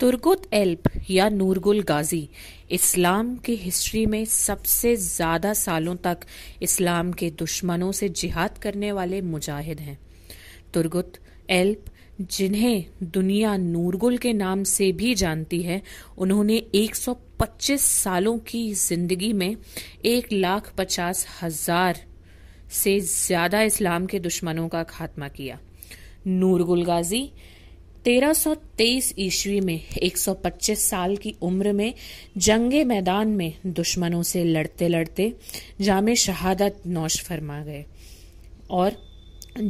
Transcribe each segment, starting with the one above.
तुर्गुत एल्प या नूरगुल गाजी इस्लाम की हिस्ट्री में सबसे ज़्यादा सालों तक इस्लाम के दुश्मनों से जिहाद करने वाले मुजाहिद हैं तुर्गुत एल्प जिन्हें दुनिया नूरगुल के नाम से भी जानती है उन्होंने 125 सालों की जिंदगी में एक लाख पचास हजार से ज़्यादा इस्लाम के दुश्मनों का खात्मा किया नूरगुल गाजी 1323 ईस्वी में 125 साल की उम्र में जंगे मैदान में दुश्मनों से लड़ते लड़ते जाम शहादत नौश फरमा गए और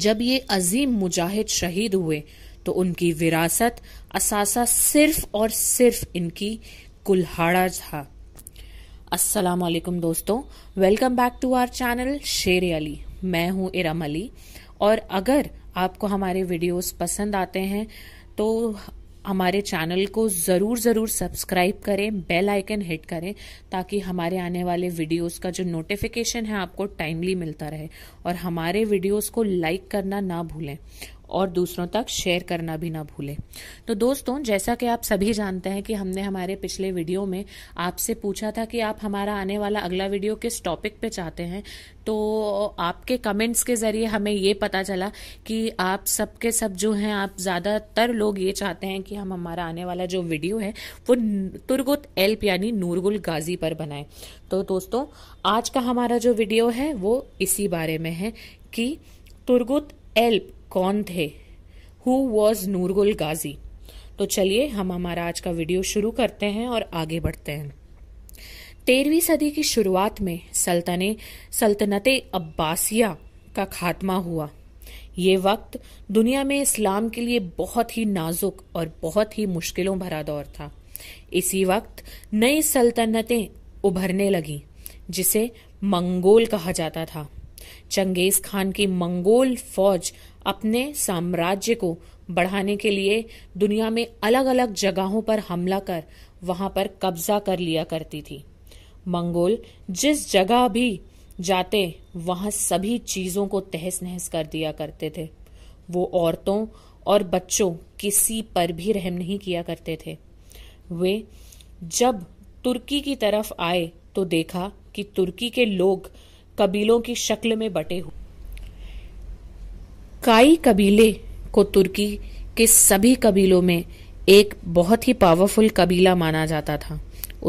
जब ये अजीम मुजाहिद शहीद हुए तो उनकी विरासत असासा सिर्फ और सिर्फ इनकी कुल्हाड़ा था अस्सलाम वालेकुम दोस्तों welcome back to our channel Sher Ali मैं हूं इरम अली और अगर आपको हमारे वीडियोस पसंद आते हैं तो हमारे चैनल को ज़रूर ज़रूर सब्सक्राइब करें बेल आइकन हिट करें ताकि हमारे आने वाले वीडियोस का जो नोटिफिकेशन है आपको टाइमली मिलता रहे और हमारे वीडियोस को लाइक करना ना भूलें और दूसरों तक शेयर करना भी ना भूलें तो दोस्तों जैसा कि आप सभी जानते हैं कि हमने हमारे पिछले वीडियो में आपसे पूछा था कि आप हमारा आने वाला अगला वीडियो किस टॉपिक पे चाहते हैं तो आपके कमेंट्स के ज़रिए हमें ये पता चला कि आप सबके सब जो हैं आप ज़्यादातर लोग ये चाहते हैं कि हम हमारा आने वाला जो वीडियो है वो तुर्गुत एल्प यानी नूरगुल गाजी पर बनाएं तो दोस्तों आज का हमारा जो वीडियो है वो इसी बारे में है कि तुर्गुत एल्प कौन थे हु वॉज नूरगुल गाजी तो चलिए हम हमारा आज का वीडियो शुरू करते हैं और आगे बढ़ते हैं तेरहवीं सदी की शुरुआत में सल्तने सल्तनत अब्बासिया का खात्मा हुआ ये वक्त दुनिया में इस्लाम के लिए बहुत ही नाजुक और बहुत ही मुश्किलों भरा दौर था इसी वक्त नई सल्तनतें उभरने लगी जिसे मंगोल कहा जाता था चंगेज खान की मंगोल फौज अपने साम्राज्य को बढ़ाने के लिए दुनिया में अलग अलग जगहों पर हमला कर वहां पर कब्जा कर लिया करती थी मंगोल जिस जगह भी जाते वहां सभी चीजों को तहस नहस कर दिया करते थे वो औरतों और बच्चों किसी पर भी रहम नहीं किया करते थे वे जब तुर्की की तरफ आए तो देखा कि तुर्की के लोग कबीलों की शक्ल में बटे हुए काई कबीले को तुर्की के सभी कबीलों में एक बहुत ही पावरफुल कबीला माना जाता था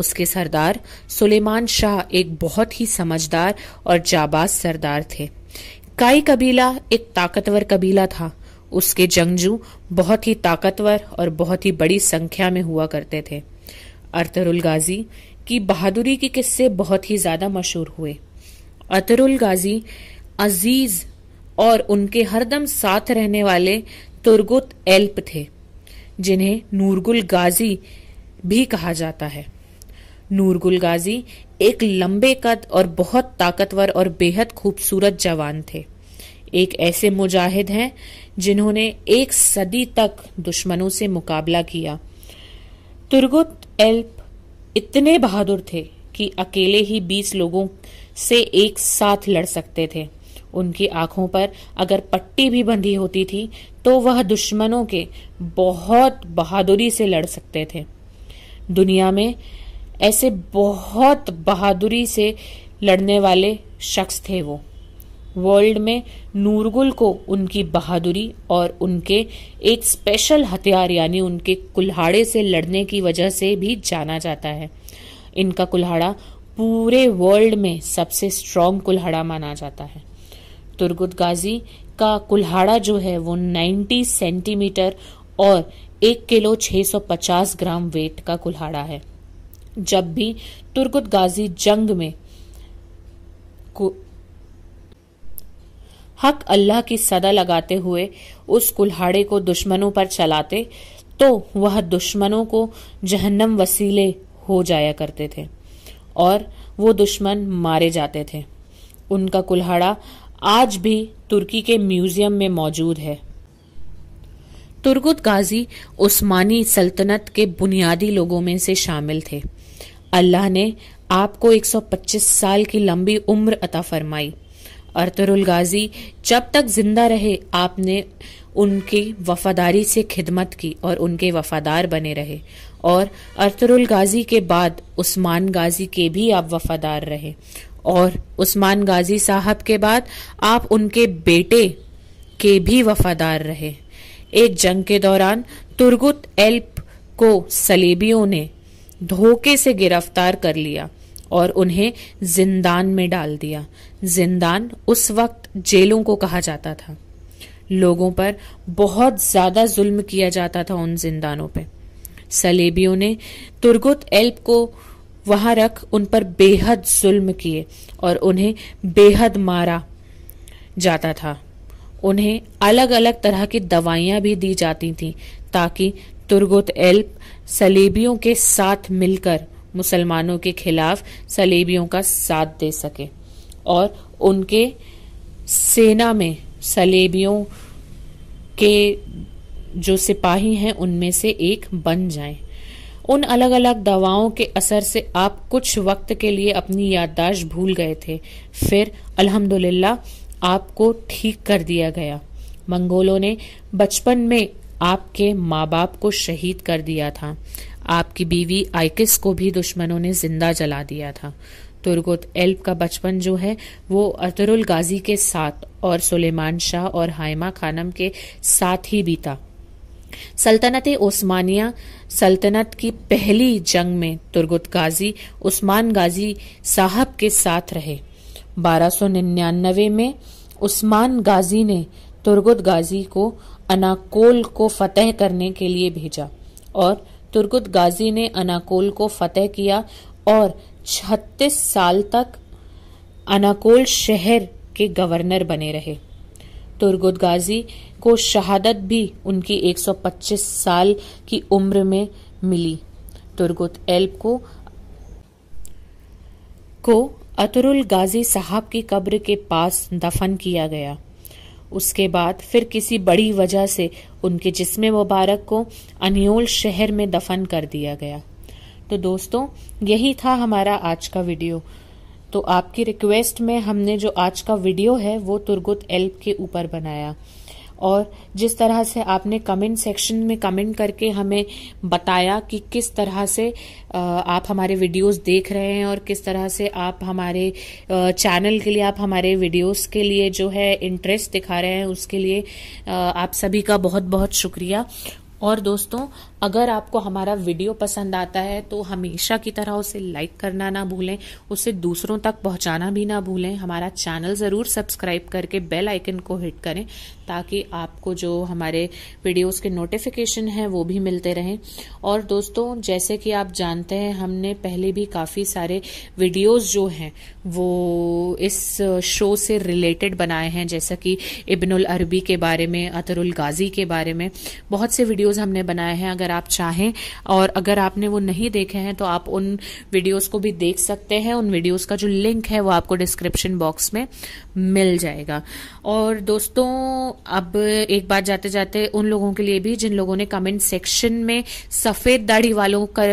उसके सरदार सुलेमान शाह एक बहुत ही समझदार और जाबाज सरदार थे काई कबीला एक ताकतवर कबीला था उसके जंगजू बहुत ही ताकतवर और बहुत ही बड़ी संख्या में हुआ करते थे अतरुल गाजी की बहादुरी के किस्से बहुत ही ज्यादा मशहूर हुए अतरुल गाजी अजीज और उनके हरदम साथ रहने वाले तुर्गुत एल्प थे जिन्हें नूरगुल गाजी भी कहा जाता है नूरगुल गाजी एक लंबे कद और बहुत ताकतवर और बेहद खूबसूरत जवान थे एक ऐसे मुजाहिद हैं जिन्होंने एक सदी तक दुश्मनों से मुकाबला किया तुर्गुत एल्प इतने बहादुर थे कि अकेले ही बीस लोगों से एक साथ लड़ सकते थे उनकी आंखों पर अगर पट्टी भी बंधी होती थी तो वह दुश्मनों के बहुत बहादुरी से लड़ सकते थे दुनिया में ऐसे बहुत बहादुरी से लड़ने वाले शख्स थे वो वर्ल्ड में नूरगुल को उनकी बहादुरी और उनके एक स्पेशल हथियार यानी उनके कुल्हाड़े से लड़ने की वजह से भी जाना जाता है इनका कुल्हाड़ा पूरे वर्ल्ड में सबसे स्ट्रांग कुल्हाड़ा माना जाता है तुर्गुत गाजी का कुल्हाड़ा जो है वो 90 सेंटीमीटर और एक किलो 650 ग्राम वेट का कुल्हाड़ा है जब भी तुर्गुत गाजी जंग में हक अल्लाह की सदा लगाते हुए उस कुल्हाड़े को दुश्मनों पर चलाते तो वह दुश्मनों को जहन्नम वसीले हो जाया करते थे और वो दुश्मन मारे जाते थे उनका कुल्हाड़ा आज भी तुर्की के म्यूजियम में मौजूद है तुर्गुत गाजी उस्मानी सल्तनत के बुनियादी लोगों में से शामिल थे अल्लाह ने आपको 125 साल की लंबी उम्र अता फरमाई अरतरुल गाजी जब तक जिंदा रहे आपने उनकी वफादारी से खिदमत की और उनके वफादार बने रहे और अर्तरुल गाजी के बाद उस्मान गाजी के भी आप वफादार रहे और उस्मान गाजी साहब के बाद आप उनके बेटे के भी वफादार रहे एक जंग के दौरान तुर्गुत एल्प को सलेबियों ने धोखे से गिरफ्तार कर लिया और उन्हें जिंदान में डाल दिया जिंदान उस वक्त जेलों को कहा जाता था लोगों पर बहुत ज्यादा जुल्म किया जाता था उन जिंदानों पे सलेबियों ने तुर्गुत एल्प को वहां रख उन पर बेहद जुल्म किए और उन्हें बेहद मारा जाता था उन्हें अलग अलग तरह की दवाइयां भी दी जाती थीं ताकि तुर्गुत एल्प सलेबियों के साथ मिलकर मुसलमानों के खिलाफ सलेबियों का साथ दे सके और उनके सेना में सलेबियों के जो सिपाही हैं उनमें से एक बन जाएं। उन अलग अलग दवाओं के असर से आप कुछ वक्त के लिए अपनी याददाश्त भूल गए थे फिर अल्हम्दुलिल्लाह आपको ठीक कर दिया गया मंगोलों ने बचपन में आपके माँ बाप को शहीद कर दिया था आपकी बीवी आइकिस को भी दुश्मनों ने जिंदा जला दिया था तुर्गुत एल्प का बचपन जो है वो अतरुल गाजी के साथ और सुलेमान शाह और हाइमा खानम के साथ ही बीता सल्तनत ओस्मानिया सल्तनत की पहली जंग में तुर्गुत गाजी उस्मान गाजी साहब के साथ रहे 1299 में उस्मान गाजी ने तुर्गुत गाजी को अनाकोल को फतेह करने के लिए भेजा और तुर्गुत गाजी ने अनाकोल को फतेह किया और 36 साल तक अनाकोल शहर के गवर्नर बने रहे तुर्गुद गाजी को शहादत भी उनकी 125 साल की उम्र में मिली तुर्गुत एल्प को को अतरुल गाजी साहब की कब्र के पास दफन किया गया उसके बाद फिर किसी बड़ी वजह से उनके जिसमे मुबारक को अनियोल शहर में दफन कर दिया गया तो दोस्तों यही था हमारा आज का वीडियो तो आपकी रिक्वेस्ट में हमने जो आज का वीडियो है वो तुर्गुत एल्प के ऊपर बनाया और जिस तरह से आपने कमेंट सेक्शन में कमेंट करके हमें बताया कि किस तरह से आप हमारे वीडियोस देख रहे हैं और किस तरह से आप हमारे चैनल के लिए आप हमारे वीडियोस के लिए जो है इंटरेस्ट दिखा रहे हैं उसके लिए आप सभी का बहुत बहुत शुक्रिया और दोस्तों अगर आपको हमारा वीडियो पसंद आता है तो हमेशा की तरह उसे लाइक करना ना भूलें उसे दूसरों तक पहुंचाना भी ना भूलें हमारा चैनल ज़रूर सब्सक्राइब करके बेल आइकन को हिट करें ताकि आपको जो हमारे वीडियोस के नोटिफिकेशन हैं वो भी मिलते रहें और दोस्तों जैसे कि आप जानते हैं हमने पहले भी काफ़ी सारे वीडियोज़ जो हैं वो इस शो से रिलेटेड बनाए हैं जैसा कि इब्नुल अरबी के बारे में अतरुल गाजी के बारे में बहुत से वीडियो वीडियोस हमने बनाए हैं अगर आप चाहें और अगर आपने वो नहीं देखे हैं तो आप उन वीडियोस को भी देख सकते हैं उन वीडियोस का जो लिंक है वो आपको डिस्क्रिप्शन बॉक्स में मिल जाएगा और दोस्तों अब एक बात जाते जाते उन लोगों के लिए भी जिन लोगों ने कमेंट सेक्शन में सफेद दाढ़ी वालों के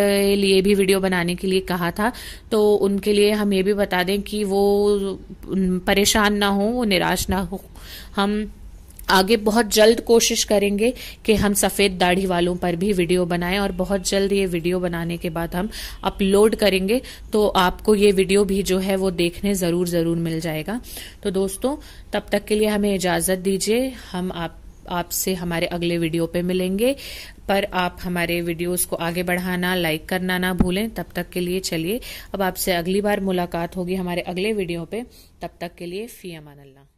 लिए भी वीडियो बनाने के लिए कहा था तो उनके लिए हम ये भी बता दें कि वो परेशान ना हो वो निराश ना हो हम आगे बहुत जल्द कोशिश करेंगे कि हम सफ़ेद दाढ़ी वालों पर भी वीडियो बनाएं और बहुत जल्द ये वीडियो बनाने के बाद हम अपलोड करेंगे तो आपको ये वीडियो भी जो है वो देखने ज़रूर ज़रूर मिल जाएगा तो दोस्तों तब तक के लिए हमें इजाज़त दीजिए हम आप आपसे हमारे अगले वीडियो पे मिलेंगे पर आप हमारे वीडियोस को आगे बढ़ाना लाइक करना ना भूलें तब तक के लिए चलिए अब आपसे अगली बार मुलाकात होगी हमारे अगले वीडियो पे तब तक के लिए फ़ी अमान अल्लाह